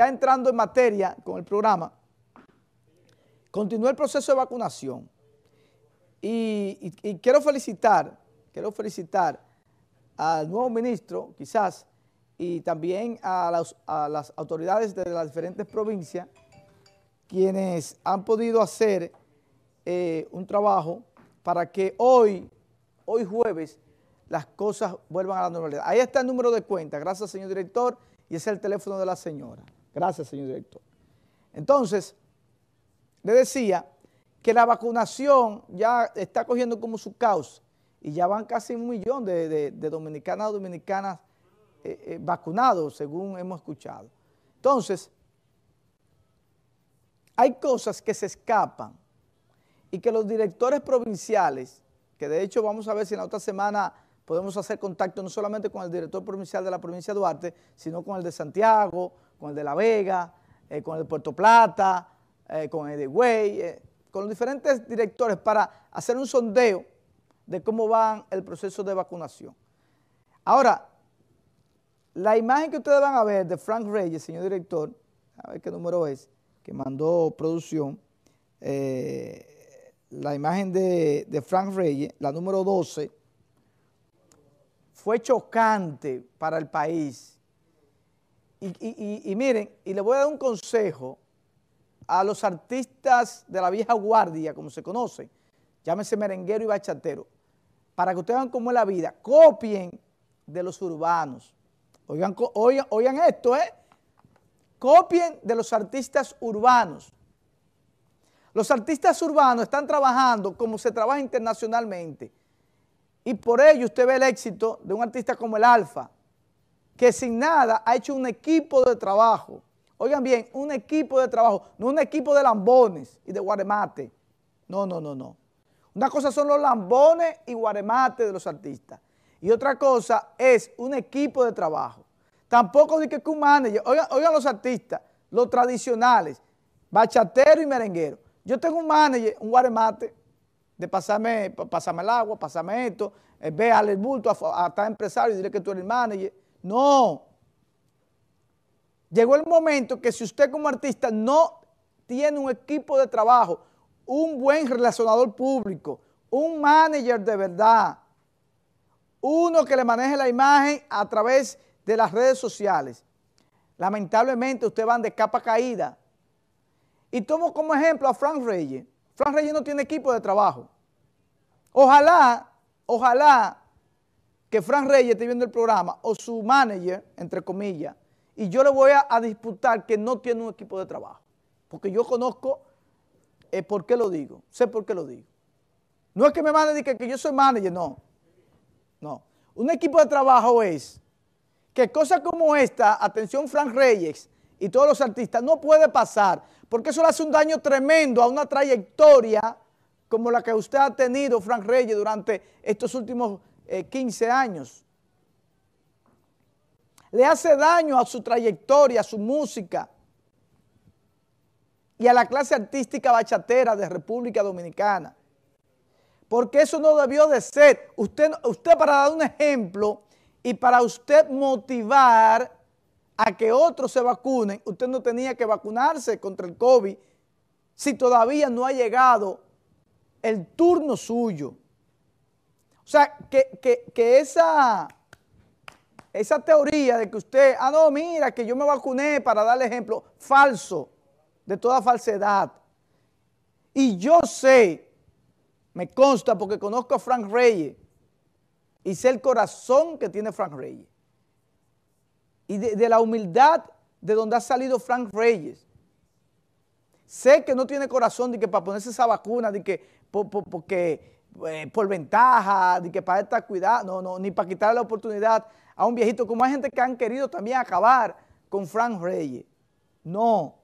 ya entrando en materia con el programa, continúa el proceso de vacunación. Y, quiero felicitar, quiero felicitar al nuevo ministro, quizás, y también a las, autoridades de las diferentes provincias, quienes han podido hacer eh, un trabajo para que hoy, hoy jueves, las cosas vuelvan a la normalidad. Ahí está el número de cuenta, gracias señor director, y es el teléfono de la señora. Gracias, señor director. Entonces, le decía que la vacunación ya está cogiendo como su causa y ya van casi un millón de, de, dominicanas o dominicanas eh, eh, vacunados, según hemos escuchado. Entonces, hay cosas que se escapan y que los directores provinciales, que de hecho vamos a ver si en la otra semana podemos hacer contacto no solamente con el director provincial de la provincia de Duarte, sino con el de Santiago, con el de La Vega, eh, con el de Puerto Plata, eh, con el de Güey, eh, con los diferentes directores para hacer un sondeo de cómo va el proceso de vacunación. Ahora, la imagen que ustedes van a ver de Frank Reyes, señor director, a ver qué número es, que mandó producción, la imagen de, de Frank Reyes, la número 12, fue chocante para el país. Y, miren, y le voy a dar un consejo a los artistas de la vieja guardia, como se conocen, llámese merenguero y bachatero, para que ustedes vean cómo es la vida, copien de los urbanos. oigan, oigan esto, ¿eh? Copien de los artistas urbanos. Los artistas urbanos están trabajando como se trabaja internacionalmente. Y por ello usted ve el éxito de un artista como el Alfa, que sin nada ha hecho un equipo de trabajo. Oigan bien, un equipo de trabajo, no un equipo de lambones y de guaremate. No, no, no, no. Una cosa son los lambones y guaremate de los artistas. Y otra cosa es un equipo de trabajo. Tampoco digo que un manager. Oigan, los artistas, los tradicionales, bachatero y merenguero. Yo tengo un manager, un guaremate, de pasarme, el agua, pasarme esto, eh, ve al bulto a, tal empresario y dile que tú eres el manager. No. Llegó el momento que si usted como artista no tiene un equipo de trabajo, un buen relacionador público, un manager de verdad, uno que le maneje la imagen a través de las redes sociales. Lamentablemente usted va de capa caída. Y tomo como ejemplo a Frank Reyes, Fran Reyes no tiene equipo de trabajo. Ojalá, ojalá que Fran Reyes esté viendo el programa o su manager, entre comillas, y yo le voy a, disputar que no tiene un equipo de trabajo. Porque yo conozco eh, por qué lo digo, sé por qué lo digo. No es que me a que, que yo soy manager, no. No. Un equipo de trabajo es que cosas como esta, atención Frank Reyes y todos los artistas, no puede pasar. Porque eso le hace un daño tremendo a una trayectoria como la que usted ha tenido, Frank Reyes, durante estos últimos 15 eh, años. Le hace daño a su trayectoria, a su música y a la clase artística bachatera de República Dominicana. Porque eso no debió de ser. Usted, usted para dar un ejemplo y para usted motivar a que otros se vacunen, usted no tenía que vacunarse contra el COVID si todavía no ha llegado el turno suyo. O sea, que, esa, esa teoría de que usted, ah, no, mira, que yo me vacuné para darle ejemplo, falso, de toda falsedad. Y yo sé, me consta porque conozco a Frank Reyes y sé el corazón que tiene Frank Reyes y de, la humildad de donde ha salido Frank Reyes. Sé que no tiene corazón de que para ponerse esa vacuna, de que por, porque, eh, por ventaja, de que para estar cuidado, no, ni para quitarle la oportunidad a un viejito, como hay gente que han querido también acabar con Frank Reyes. No.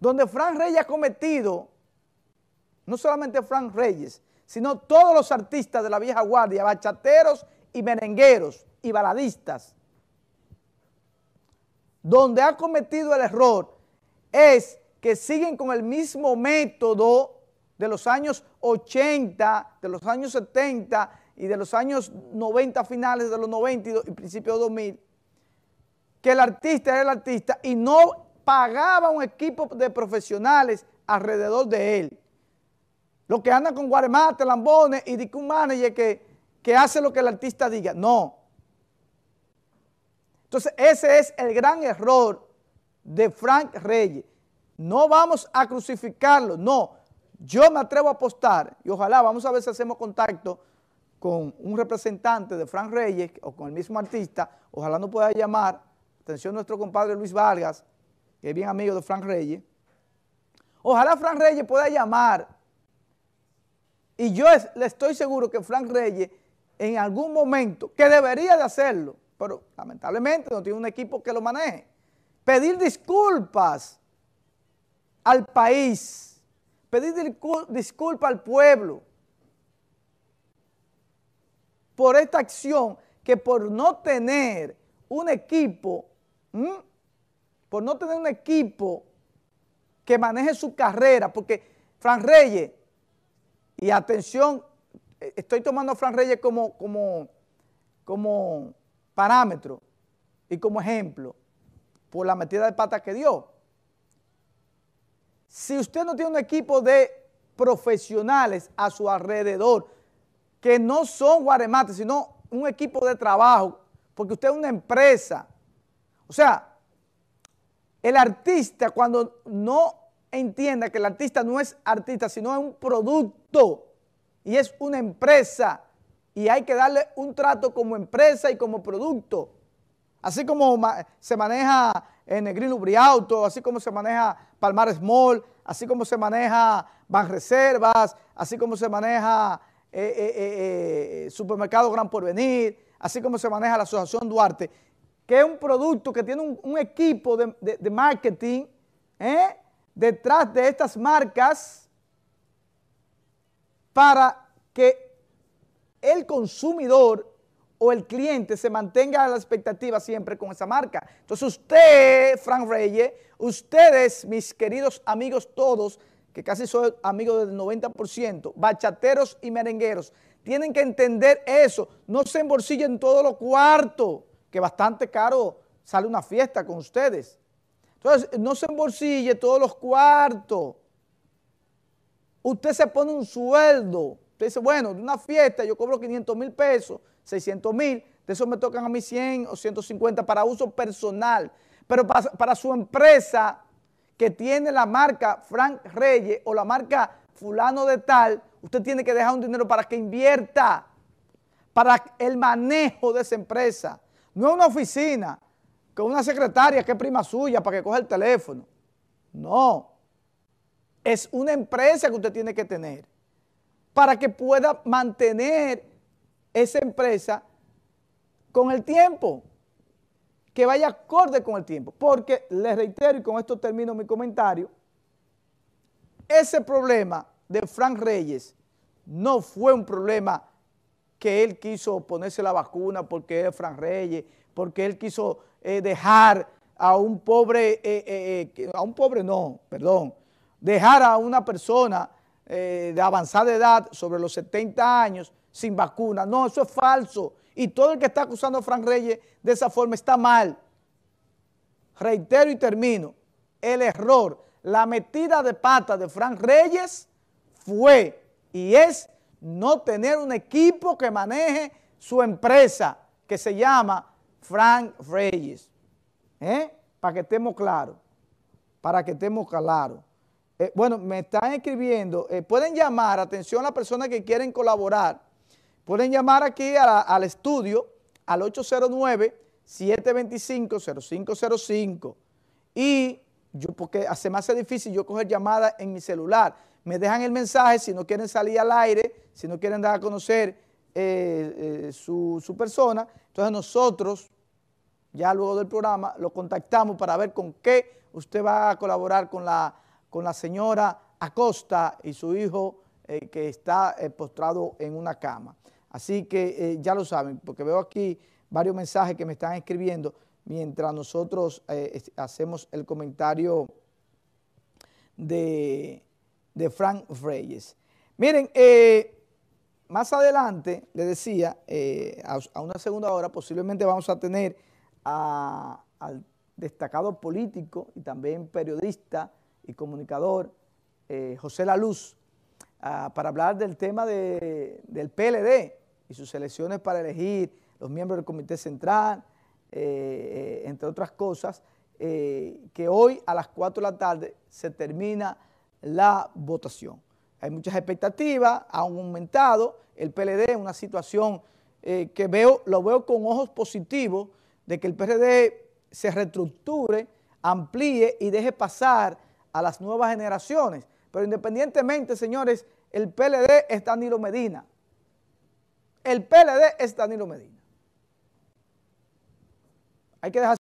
Donde Frank Reyes ha cometido, no solamente Frank Reyes, sino todos los artistas de la vieja guardia, bachateros y merengueros y baladistas, donde ha cometido el error es que siguen con el mismo método de los años 80, de los años 70 y de los años 90, finales de los 90 y principios de 2000, que el artista era el artista y no pagaba un equipo de profesionales alrededor de él. Lo que anda con guaremate, lambones y de un manager que, que hace lo que el artista diga. No, entonces, ese es el gran error de Frank Reyes. No vamos a crucificarlo, no. Yo me atrevo a apostar, y ojalá vamos a ver si hacemos contacto con un representante de Frank Reyes o con el mismo artista, ojalá no pueda llamar, atención nuestro compadre Luis Vargas, que es bien amigo de Frank Reyes, ojalá Frank Reyes pueda llamar, y yo le estoy seguro que Frank Reyes en algún momento, que debería de hacerlo, pero lamentablemente no tiene un equipo que lo maneje. Pedir disculpas al país, pedir disculpas al pueblo por esta acción que por no tener un equipo, por no tener un equipo que maneje su carrera, porque Fran Reyes, y atención, eh, estoy tomando a Fran Reyes como, como, como parámetro y como ejemplo por la metida de pata que dio. Si usted no tiene un equipo de profesionales a su alrededor, que no son guaremates, sino un equipo de trabajo, porque usted es una empresa. O sea, el artista cuando no entienda que el artista no es artista, sino es un producto y es una empresa, y hay que darle un trato como empresa y como producto. Así como se maneja en el Green Lubriauto, así como se maneja Palmar Small así como se maneja Reservas así como se maneja eh, eh, eh, Supermercado Gran Porvenir, así como se maneja la Asociación Duarte, que es un producto que tiene un, equipo de marketing detrás de estas marcas para que el consumidor o el cliente se mantenga a la expectativa siempre con esa marca. Entonces usted, Frank Reyes, ustedes, mis queridos amigos todos, que casi soy amigo del 90%, bachateros y merengueros, tienen que entender eso, no se embolsillen todos los cuartos, que bastante caro sale una fiesta con ustedes. Entonces, no se embolsille todos los cuartos. Usted se pone un sueldo Usted dice, bueno, de una fiesta yo cobro 500 mil pesos, 600 mil, de eso me tocan a mí 100 o 150 para uso personal. Pero para, para su empresa que tiene la marca Frank Reyes o la marca fulano de tal, usted tiene que dejar un dinero para que invierta, para el manejo de esa empresa. No es una oficina, con una secretaria que es prima suya para que coja el teléfono. No, es una empresa que usted tiene que tener para que pueda mantener esa empresa con el tiempo, que vaya acorde con el tiempo. Porque, les reitero, y con esto termino mi comentario, ese problema de Frank Reyes no fue un problema que él quiso ponerse la vacuna porque es Frank Reyes, porque él quiso eh, dejar a un pobre, eh, eh, a un pobre no, perdón, dejar a una persona eh, de avanzada edad, sobre los 70 años, sin vacuna. No, eso es falso. Y todo el que está acusando a Frank Reyes de esa forma está mal. Reitero y termino, el error, la metida de pata de Frank Reyes fue y es no tener un equipo que maneje su empresa que se llama Frank Reyes. ¿Eh? Para que estemos claros, para que estemos claros. Eh, bueno, me están escribiendo. Eh, pueden llamar, atención a las personas que quieren colaborar. Pueden llamar aquí al estudio al 809-725-0505. Y yo, porque hace más difícil yo coger llamadas en mi celular. Me dejan el mensaje si no quieren salir al aire, si no quieren dar a conocer eh, su, su persona. Entonces nosotros, ya luego del programa, lo contactamos para ver con qué usted va a colaborar con la con la señora Acosta y su hijo eh, que está eh, postrado en una cama. Así que eh, ya lo saben, porque veo aquí varios mensajes que me están escribiendo mientras nosotros hacemos el comentario de, Frank Reyes. Miren, más adelante, le decía, a, una segunda hora posiblemente vamos a tener al destacado político y también periodista, y comunicador eh, José Laluz Luz ah, para hablar del tema del PLD y sus elecciones para elegir los miembros del Comité Central, eh, eh, entre otras cosas, que hoy a las 4 de la tarde se termina la votación. Hay muchas expectativas, ha aumentado el PLD es una situación que veo, lo veo con ojos positivos de que el PLD se reestructure, amplíe y deje pasar a las nuevas generaciones. Pero independientemente, señores, el PLD es Danilo Medina. El PLD es Danilo Medina. Hay que dejar